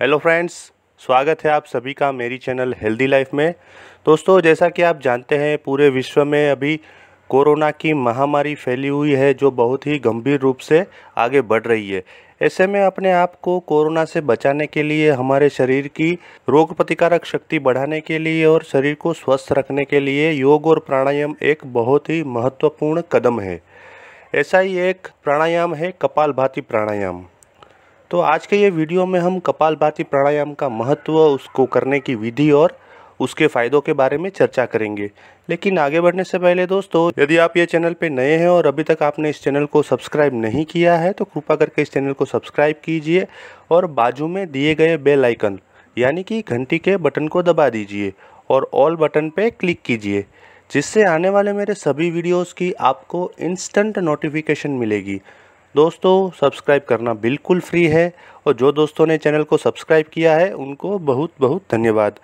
hello friends स्वागत है आप सभी का मेरी चैनल हेल्दी लाइफ में दोस्तों जैसा कि आप जानते हैं पूरे विश्व में अभी कोरोना की महामारी फैली हुई है जो बहुत ही गंभीर रूप से आगे बढ़ रही है ऐसे में अपने आप को कोरोना से बचाने के लिए हमारे शरीर की रोग प्रतिकारक शक्ति बढ़ाने के लिए और शरीर को स्वस्थ रखने के लिए योग और प्राणायाम एक बहुत ही महत्वपूर्ण कदम है ऐसा ही एक प्राणायाम है कपाल भाती प्राणायाम तो आज के ये वीडियो में हम कपालभाति प्राणायाम का महत्व उसको करने की विधि और उसके फ़ायदों के बारे में चर्चा करेंगे लेकिन आगे बढ़ने से पहले दोस्तों यदि आप ये चैनल पे नए हैं और अभी तक आपने इस चैनल को सब्सक्राइब नहीं किया है तो कृपा करके इस चैनल को सब्सक्राइब कीजिए और बाजू में दिए गए बेल आइकन यानी कि घंटी के बटन को दबा दीजिए और ऑल बटन पर क्लिक कीजिए जिससे आने वाले मेरे सभी वीडियोज़ की आपको इंस्टेंट नोटिफिकेशन मिलेगी दोस्तों सब्सक्राइब करना बिल्कुल फ्री है और जो दोस्तों ने चैनल को सब्सक्राइब किया है उनको बहुत बहुत धन्यवाद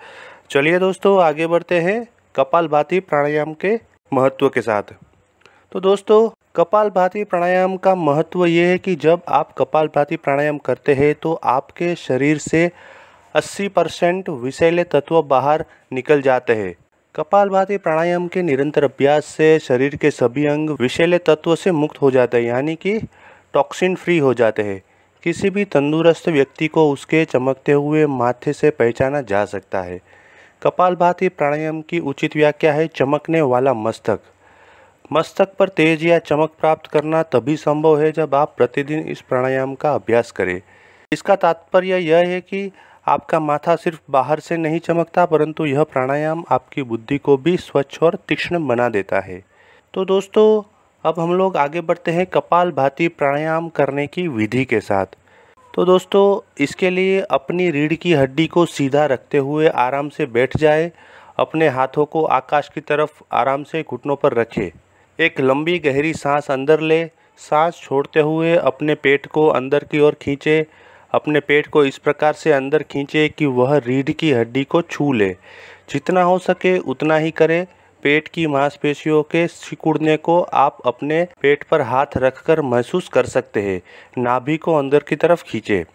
चलिए दोस्तों आगे बढ़ते हैं कपाल भाती प्राणायाम के महत्व के साथ तो दोस्तों कपाल भाती प्राणायाम का महत्व ये है कि जब आप कपाल भाती प्राणायाम करते हैं तो आपके शरीर से 80 परसेंट विषैले तत्व बाहर निकल जाते हैं कपालभाती प्राणायाम के निरंतर अभ्यास से शरीर के सभी अंग विषैले तत्व से मुक्त हो जाते हैं यानी कि टॉक्सिन फ्री हो जाते हैं किसी भी तंदुरुस्त व्यक्ति को उसके चमकते हुए माथे से पहचाना जा सकता है कपालभाति प्राणायाम की उचित व्याख्या है चमकने वाला मस्तक मस्तक पर तेज या चमक प्राप्त करना तभी संभव है जब आप प्रतिदिन इस प्राणायाम का अभ्यास करें इसका तात्पर्य यह है कि आपका माथा सिर्फ बाहर से नहीं चमकता परंतु यह प्राणायाम आपकी बुद्धि को भी स्वच्छ और तीक्ष्ण बना देता है तो दोस्तों अब हम लोग आगे बढ़ते हैं कपाल भाती प्राणायाम करने की विधि के साथ तो दोस्तों इसके लिए अपनी रीढ़ की हड्डी को सीधा रखते हुए आराम से बैठ जाए अपने हाथों को आकाश की तरफ आराम से घुटनों पर रखे एक लंबी गहरी सांस अंदर ले सांस छोड़ते हुए अपने पेट को अंदर की ओर खींचे अपने पेट को इस प्रकार से अंदर खींचे कि वह रीढ़ की हड्डी को छू ले जितना हो सके उतना ही करे पेट की मांसपेशियों के सिकुड़ने को आप अपने पेट पर हाथ रखकर महसूस कर सकते हैं नाभि को अंदर की तरफ खींचे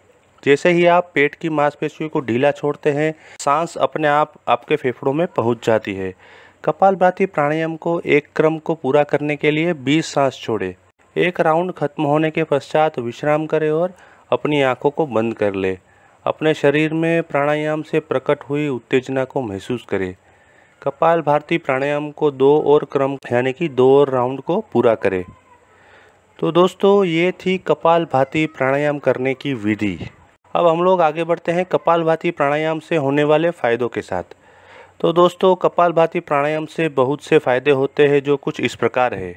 जैसे ही आप पेट की मांसपेशियों को ढीला छोड़ते हैं सांस अपने आप आपके फेफड़ों में पहुंच जाती है कपाल भाती प्राणायाम को एक क्रम को पूरा करने के लिए 20 सांस छोड़े एक राउंड खत्म होने के पश्चात विश्राम करें और अपनी आंखों को बंद कर लें अपने शरीर में प्राणायाम से प्रकट हुई उत्तेजना को महसूस करें कपाल भारती प्राणायाम को दो और क्रम यानी कि दो और राउंड को पूरा करें तो दोस्तों ये थी कपाल भाती प्राणायाम करने की विधि अब हम लोग आगे बढ़ते हैं कपाल भाती प्राणायाम से होने वाले फ़ायदों के साथ तो दोस्तों कपाल भाती प्राणायाम से बहुत से फ़ायदे होते हैं जो कुछ इस प्रकार है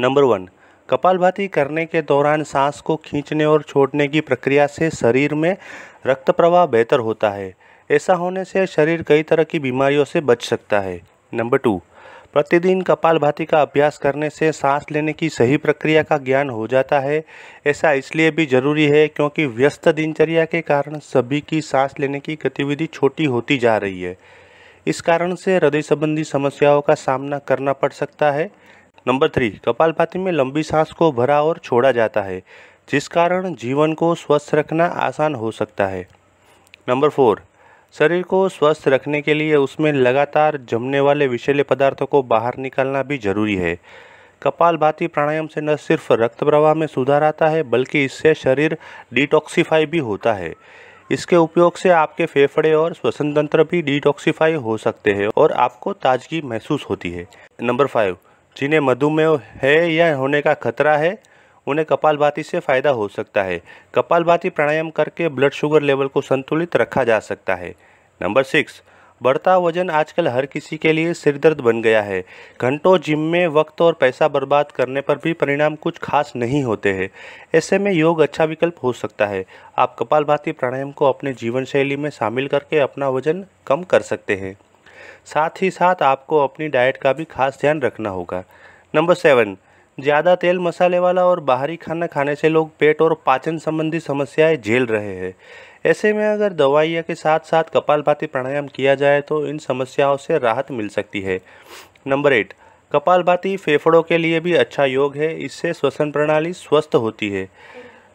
नंबर वन कपाल भाती करने के दौरान सांस को खींचने और छोड़ने की प्रक्रिया से शरीर में रक्त प्रवाह बेहतर होता है ऐसा होने से शरीर कई तरह की बीमारियों से बच सकता है नंबर टू प्रतिदिन कपाल भाती का अभ्यास करने से सांस लेने की सही प्रक्रिया का ज्ञान हो जाता है ऐसा इसलिए भी जरूरी है क्योंकि व्यस्त दिनचर्या के कारण सभी की सांस लेने की गतिविधि छोटी होती जा रही है इस कारण से हृदय संबंधी समस्याओं का सामना करना पड़ सकता है नंबर थ्री भाती में लंबी सांस को भरा और छोड़ा जाता है जिस कारण जीवन को स्वस्थ रखना आसान हो सकता है नंबर फोर शरीर को स्वस्थ रखने के लिए उसमें लगातार जमने वाले विषैले पदार्थों को बाहर निकालना भी जरूरी है कपाल भाती प्राणायाम से न सिर्फ रक्त प्रवाह में सुधार आता है बल्कि इससे शरीर डिटॉक्सीफाई भी होता है इसके उपयोग से आपके फेफड़े और श्वसन तंत्र भी डिटॉक्सीफाई हो सकते हैं और आपको ताजगी महसूस होती है नंबर फाइव जिन्हें मधुमेह है या होने का खतरा है उन्हें कपालभाति से फ़ायदा हो सकता है कपालभाति प्राणायाम करके ब्लड शुगर लेवल को संतुलित रखा जा सकता है नंबर सिक्स बढ़ता वजन आजकल हर किसी के लिए सिरदर्द बन गया है घंटों जिम में वक्त और पैसा बर्बाद करने पर भी परिणाम कुछ खास नहीं होते हैं ऐसे में योग अच्छा विकल्प हो सकता है आप कपालभाति प्राणायाम को अपने जीवन शैली में शामिल करके अपना वजन कम कर सकते हैं साथ ही साथ आपको अपनी डाइट का भी खास ध्यान रखना होगा नंबर सेवन ज़्यादा तेल मसाले वाला और बाहरी खाना खाने से लोग पेट और पाचन संबंधी समस्याएं झेल रहे हैं ऐसे में अगर दवाइयाँ के साथ साथ कपालभाती प्राणायाम किया जाए तो इन समस्याओं से राहत मिल सकती है नंबर एट कपालभाती फेफड़ों के लिए भी अच्छा योग है इससे श्वसन प्रणाली स्वस्थ होती है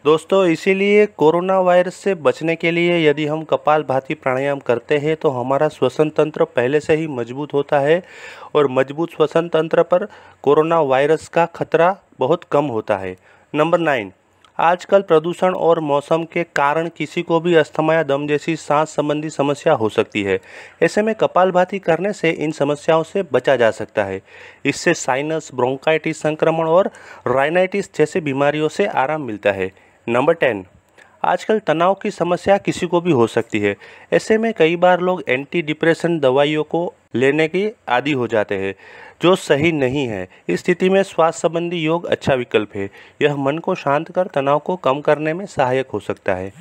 दोस्तों इसीलिए कोरोना वायरस से बचने के लिए यदि हम कपाल भाती प्राणायाम करते हैं तो हमारा श्वसन तंत्र पहले से ही मजबूत होता है और मजबूत श्वसन तंत्र पर कोरोना वायरस का खतरा बहुत कम होता है नंबर नाइन आजकल प्रदूषण और मौसम के कारण किसी को भी अस्थमा या दम जैसी सांस संबंधी समस्या हो सकती है ऐसे में कपाल भाती करने से इन समस्याओं से बचा जा सकता है इससे साइनस ब्रोंकाइटिस संक्रमण और राइनाइटिस जैसी बीमारियों से आराम मिलता है नंबर टेन आजकल तनाव की समस्या किसी को भी हो सकती है ऐसे में कई बार लोग एंटी डिप्रेशन दवाइयों को लेने के आदि हो जाते हैं जो सही नहीं है इस स्थिति में स्वास्थ्य संबंधी योग अच्छा विकल्प है यह मन को शांत कर तनाव को कम करने में सहायक हो सकता है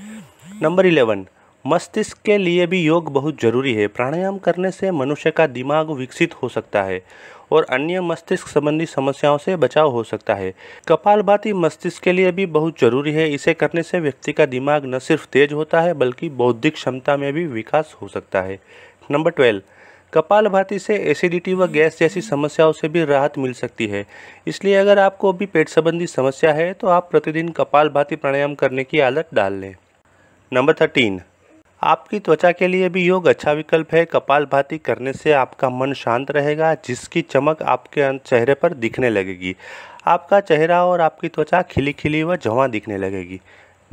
नंबर इलेवन मस्तिष्क के लिए भी योग बहुत जरूरी है प्राणायाम करने से मनुष्य का दिमाग विकसित हो सकता है और अन्य मस्तिष्क संबंधी समस्याओं से बचाव हो सकता है कपालभाति मस्तिष्क के लिए भी बहुत जरूरी है इसे करने से व्यक्ति का दिमाग न सिर्फ तेज होता है बल्कि बौद्धिक क्षमता में भी विकास हो सकता है नंबर ट्वेल्व कपालभाति से एसिडिटी व गैस जैसी समस्याओं से भी राहत मिल सकती है इसलिए अगर आपको भी पेट संबंधी समस्या है तो आप प्रतिदिन कपालभाति प्राणायाम करने की आदत डाल लें नंबर थर्टीन आपकी त्वचा के लिए भी योग अच्छा विकल्प है कपाल भाती करने से आपका मन शांत रहेगा जिसकी चमक आपके चेहरे पर दिखने लगेगी आपका चेहरा और आपकी त्वचा खिली खिली व जवां दिखने लगेगी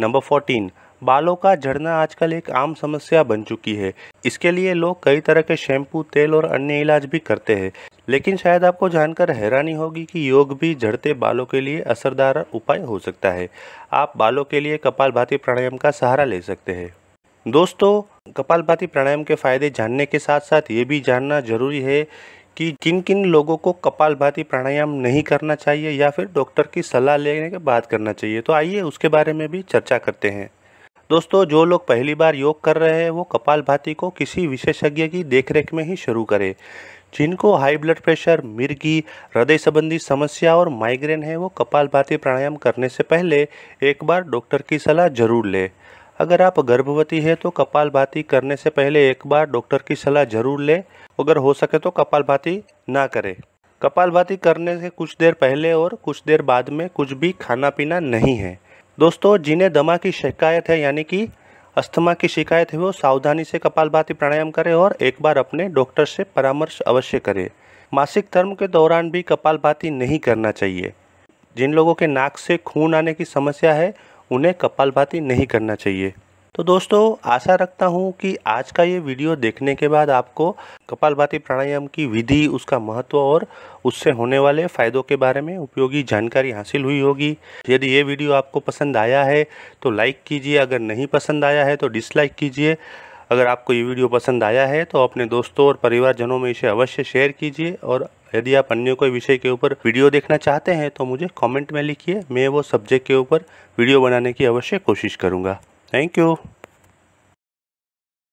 नंबर फोर्टीन बालों का झड़ना आजकल एक आम समस्या बन चुकी है इसके लिए लोग कई तरह के शैम्पू तेल और अन्य इलाज भी करते हैं लेकिन शायद आपको जानकर हैरानी होगी कि योग भी झड़ते बालों के लिए असरदार उपाय हो सकता है आप बालों के लिए कपाल भाती प्राणायाम का सहारा ले सकते हैं दोस्तों कपालभाति प्राणायाम के फायदे जानने के साथ साथ ये भी जानना जरूरी है कि किन किन लोगों को कपालभाति प्राणायाम नहीं करना चाहिए या फिर डॉक्टर की सलाह लेने के बाद करना चाहिए तो आइए उसके बारे में भी चर्चा करते हैं दोस्तों जो लोग पहली बार योग कर रहे हैं वो कपालभाति को किसी विशेषज्ञ की देखरेख में ही शुरू करें जिनको हाई ब्लड प्रेशर मिर्गी हृदय संबंधी समस्या और माइग्रेन है वो कपालभाति प्राणायाम करने से पहले एक बार डॉक्टर की सलाह जरूर लें अगर आप गर्भवती है तो भाती करने से पहले एक बार डॉक्टर की सलाह जरूर लें अगर हो सके तो भाती ना करें भाती करने से कुछ देर पहले और कुछ देर बाद में कुछ भी खाना पीना नहीं है दोस्तों जिन्हें दमा की शिकायत है यानी कि अस्थमा की शिकायत है वो सावधानी से भाती प्राणायाम करें और एक बार अपने डॉक्टर से परामर्श अवश्य करें मासिक धर्म के दौरान भी भाती नहीं करना चाहिए जिन लोगों के नाक से खून आने की समस्या है उन्हें कपालभाती नहीं करना चाहिए तो दोस्तों आशा रखता हूँ कि आज का ये वीडियो देखने के बाद आपको कपालभाती प्राणायाम की विधि उसका महत्व और उससे होने वाले फ़ायदों के बारे में उपयोगी जानकारी हासिल हुई होगी यदि ये वीडियो आपको पसंद आया है तो लाइक कीजिए अगर नहीं पसंद आया है तो डिसलाइक कीजिए अगर आपको ये वीडियो पसंद आया है तो अपने दोस्तों और परिवारजनों में इसे अवश्य शेयर कीजिए और यदि आप अन्य कोई विषय के ऊपर वीडियो देखना चाहते हैं तो मुझे कॉमेंट में लिखिए मैं वो सब्जेक्ट के ऊपर वीडियो बनाने की अवश्य कोशिश करूँगा थैंक यू